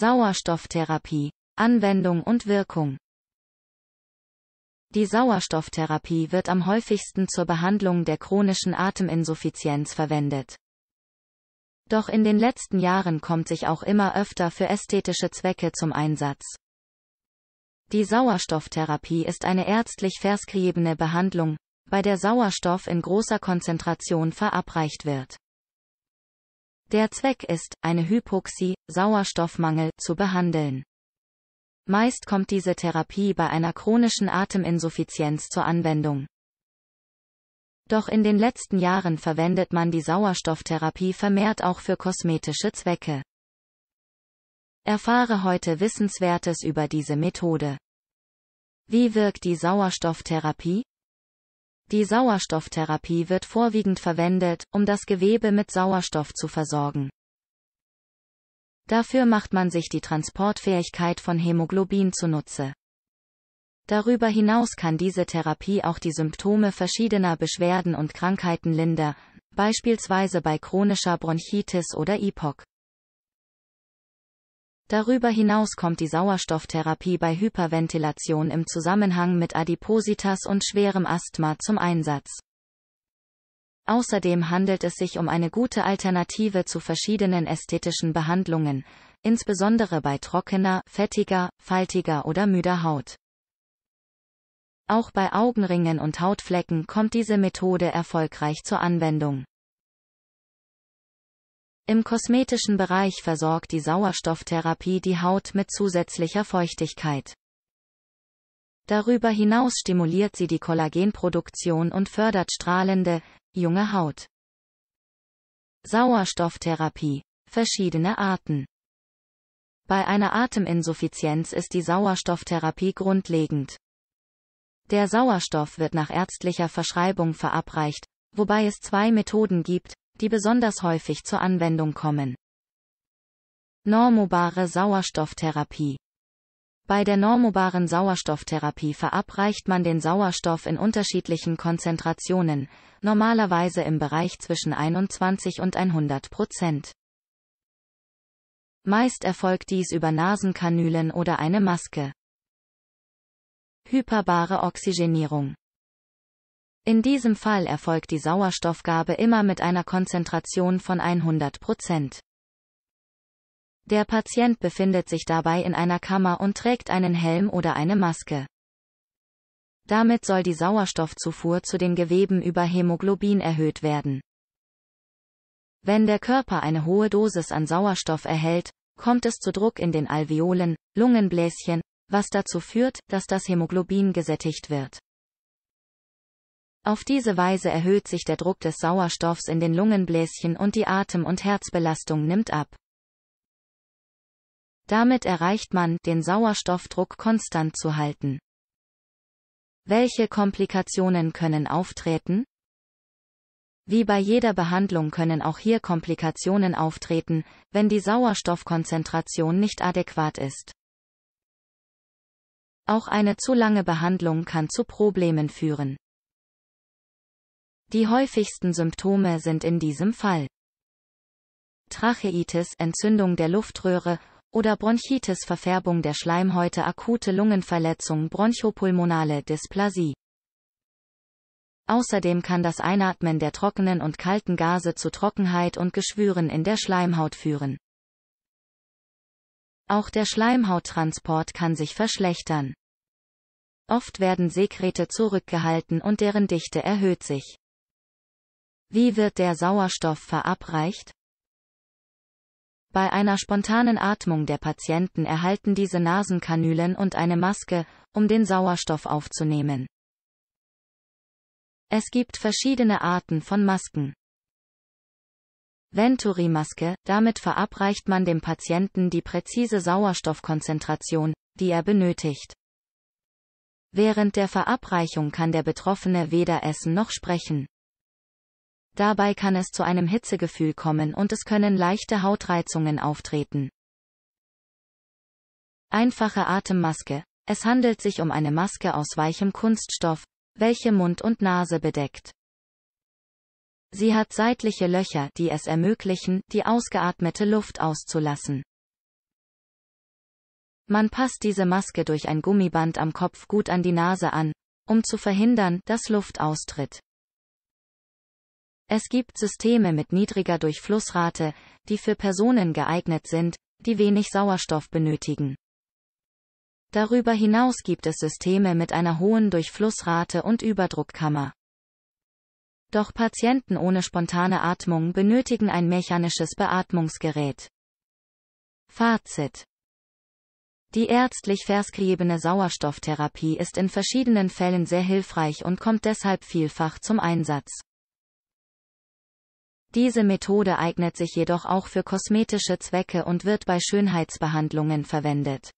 Sauerstofftherapie, Anwendung und Wirkung. Die Sauerstofftherapie wird am häufigsten zur Behandlung der chronischen Ateminsuffizienz verwendet. Doch in den letzten Jahren kommt sich auch immer öfter für ästhetische Zwecke zum Einsatz. Die Sauerstofftherapie ist eine ärztlich verskriebene Behandlung, bei der Sauerstoff in großer Konzentration verabreicht wird. Der Zweck ist, eine Hypoxie, Sauerstoffmangel, zu behandeln. Meist kommt diese Therapie bei einer chronischen Ateminsuffizienz zur Anwendung. Doch in den letzten Jahren verwendet man die Sauerstofftherapie vermehrt auch für kosmetische Zwecke. Erfahre heute Wissenswertes über diese Methode. Wie wirkt die Sauerstofftherapie? Die Sauerstofftherapie wird vorwiegend verwendet, um das Gewebe mit Sauerstoff zu versorgen. Dafür macht man sich die Transportfähigkeit von Hämoglobin zunutze. Darüber hinaus kann diese Therapie auch die Symptome verschiedener Beschwerden und Krankheiten lindern, beispielsweise bei chronischer Bronchitis oder Epoch. Darüber hinaus kommt die Sauerstofftherapie bei Hyperventilation im Zusammenhang mit Adipositas und schwerem Asthma zum Einsatz. Außerdem handelt es sich um eine gute Alternative zu verschiedenen ästhetischen Behandlungen, insbesondere bei trockener, fettiger, faltiger oder müder Haut. Auch bei Augenringen und Hautflecken kommt diese Methode erfolgreich zur Anwendung. Im kosmetischen Bereich versorgt die Sauerstofftherapie die Haut mit zusätzlicher Feuchtigkeit. Darüber hinaus stimuliert sie die Kollagenproduktion und fördert strahlende, junge Haut. Sauerstofftherapie. Verschiedene Arten. Bei einer Ateminsuffizienz ist die Sauerstofftherapie grundlegend. Der Sauerstoff wird nach ärztlicher Verschreibung verabreicht, wobei es zwei Methoden gibt, die besonders häufig zur Anwendung kommen. Normobare Sauerstofftherapie bei der normobaren Sauerstofftherapie verabreicht man den Sauerstoff in unterschiedlichen Konzentrationen, normalerweise im Bereich zwischen 21 und 100 Prozent. Meist erfolgt dies über Nasenkanülen oder eine Maske. Hyperbare Oxygenierung in diesem Fall erfolgt die Sauerstoffgabe immer mit einer Konzentration von 100 Prozent. Der Patient befindet sich dabei in einer Kammer und trägt einen Helm oder eine Maske. Damit soll die Sauerstoffzufuhr zu den Geweben über Hämoglobin erhöht werden. Wenn der Körper eine hohe Dosis an Sauerstoff erhält, kommt es zu Druck in den Alveolen, Lungenbläschen, was dazu führt, dass das Hämoglobin gesättigt wird. Auf diese Weise erhöht sich der Druck des Sauerstoffs in den Lungenbläschen und die Atem- und Herzbelastung nimmt ab. Damit erreicht man, den Sauerstoffdruck konstant zu halten. Welche Komplikationen können auftreten? Wie bei jeder Behandlung können auch hier Komplikationen auftreten, wenn die Sauerstoffkonzentration nicht adäquat ist. Auch eine zu lange Behandlung kann zu Problemen führen. Die häufigsten Symptome sind in diesem Fall Tracheitis, Entzündung der Luftröhre, oder Bronchitis, Verfärbung der Schleimhäute, akute Lungenverletzung, bronchopulmonale Dysplasie. Außerdem kann das Einatmen der trockenen und kalten Gase zu Trockenheit und Geschwüren in der Schleimhaut führen. Auch der Schleimhauttransport kann sich verschlechtern. Oft werden Sekrete zurückgehalten und deren Dichte erhöht sich. Wie wird der Sauerstoff verabreicht? Bei einer spontanen Atmung der Patienten erhalten diese Nasenkanülen und eine Maske, um den Sauerstoff aufzunehmen. Es gibt verschiedene Arten von Masken. Venturi-Maske, damit verabreicht man dem Patienten die präzise Sauerstoffkonzentration, die er benötigt. Während der Verabreichung kann der Betroffene weder essen noch sprechen. Dabei kann es zu einem Hitzegefühl kommen und es können leichte Hautreizungen auftreten. Einfache Atemmaske. Es handelt sich um eine Maske aus weichem Kunststoff, welche Mund und Nase bedeckt. Sie hat seitliche Löcher, die es ermöglichen, die ausgeatmete Luft auszulassen. Man passt diese Maske durch ein Gummiband am Kopf gut an die Nase an, um zu verhindern, dass Luft austritt. Es gibt Systeme mit niedriger Durchflussrate, die für Personen geeignet sind, die wenig Sauerstoff benötigen. Darüber hinaus gibt es Systeme mit einer hohen Durchflussrate und Überdruckkammer. Doch Patienten ohne spontane Atmung benötigen ein mechanisches Beatmungsgerät. Fazit. Die ärztlich verschriebene Sauerstofftherapie ist in verschiedenen Fällen sehr hilfreich und kommt deshalb vielfach zum Einsatz. Diese Methode eignet sich jedoch auch für kosmetische Zwecke und wird bei Schönheitsbehandlungen verwendet.